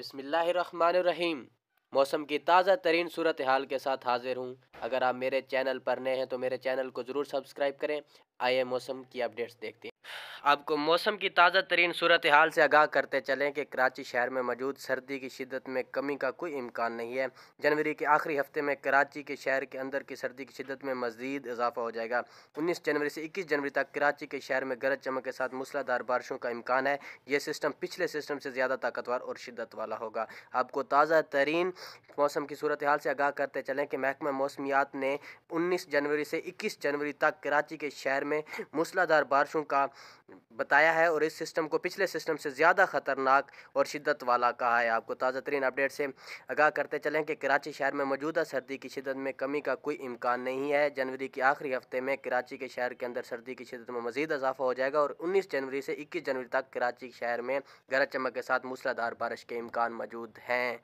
बिसमीम मौसम की ताज़ा तरीन सूरत हाल के साथ हाजिर हूँ अगर आप मेरे चैनल पर नए हैं तो मेरे चैनल को ज़रूर सब्सक्राइब करें आइए मौसम की अपडेट्स देखते हैं आपको मौसम की ताज़ा तरीन सूरत हाल से आगाह करते चलें कि कराची शहर में मौजूद सर्दी की शिदत में कमी का कोई इम्कान नहीं है जनवरी के आखिरी हफ्ते में कराची के शहर के अंदर की सर्दी की शिदत में मज़ीद इजाफा हो जाएगा उन्नीस जनवरी से इक्कीस जनवरी तक कराची के शहर में गरज चमक के साथ मूसलाधार बारिशों का इम्कान है यह सिस्टम पिछले सिस्टम से ज़्यादा ताकतवर और शिदत वाला होगा आपको ताज़ा तरीन मौसम की सूरत हाल से आगाह करते चलें कि महकमा मौसमियात ने उन्नीस जनवरी से इक्कीस जनवरी तक कराची के शहर में मूसलाधार बारिशों का बताया है और इस सिस्टम को पिछले सिस्टम से ज़्यादा ख़तरनाक और शिद्दत वाला कहा है आपको ताज़ा तरीन अपडेट से आगाह करते चलें कि कराची शहर में मौजूदा सर्दी की शिदत में कमी का कोई इम्कान नहीं है जनवरी के आखिरी हफ्ते में कराची के शहर के अंदर सर्दी की शिदत में मजीद इजाफा हो जाएगा और उन्नीस जनवरी से इक्कीस जनवरी तक कराची शहर में गरज चमक के साथ मूसलाधार बारिश के इम्कान मौजूद हैं